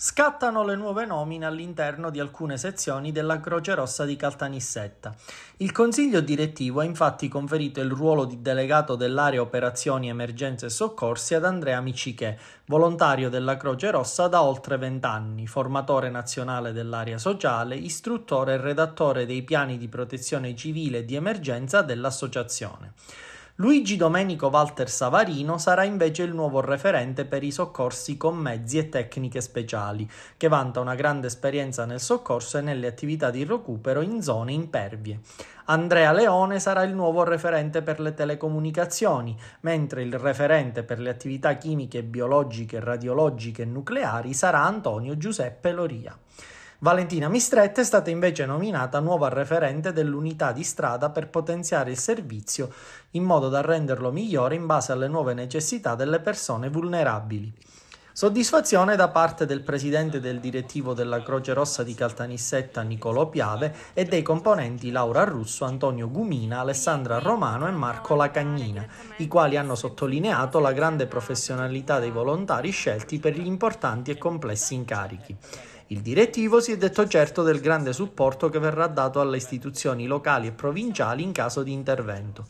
scattano le nuove nomine all'interno di alcune sezioni della Croce Rossa di Caltanissetta. Il Consiglio direttivo ha infatti conferito il ruolo di delegato dell'area operazioni emergenze e soccorsi ad Andrea Micichè, volontario della Croce Rossa da oltre vent'anni, formatore nazionale dell'area sociale, istruttore e redattore dei piani di protezione civile e di emergenza dell'associazione. Luigi Domenico Walter Savarino sarà invece il nuovo referente per i soccorsi con mezzi e tecniche speciali, che vanta una grande esperienza nel soccorso e nelle attività di recupero in zone impervie. Andrea Leone sarà il nuovo referente per le telecomunicazioni, mentre il referente per le attività chimiche, biologiche, radiologiche e nucleari sarà Antonio Giuseppe Loria. Valentina Mistretta è stata invece nominata nuova referente dell'unità di strada per potenziare il servizio in modo da renderlo migliore in base alle nuove necessità delle persone vulnerabili. Soddisfazione da parte del presidente del direttivo della Croce Rossa di Caltanissetta Nicolò Piave e dei componenti Laura Russo, Antonio Gumina, Alessandra Romano e Marco Lacagnina, i quali hanno sottolineato la grande professionalità dei volontari scelti per gli importanti e complessi incarichi. Il direttivo si è detto certo del grande supporto che verrà dato alle istituzioni locali e provinciali in caso di intervento.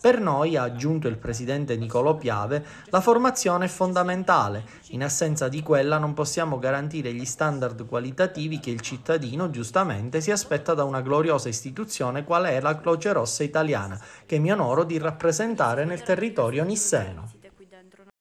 Per noi, ha aggiunto il presidente Nicolo Piave, la formazione è fondamentale. In assenza di quella non possiamo garantire gli standard qualitativi che il cittadino giustamente si aspetta da una gloriosa istituzione quale è la Croce Rossa italiana, che mi onoro di rappresentare nel territorio nisseno.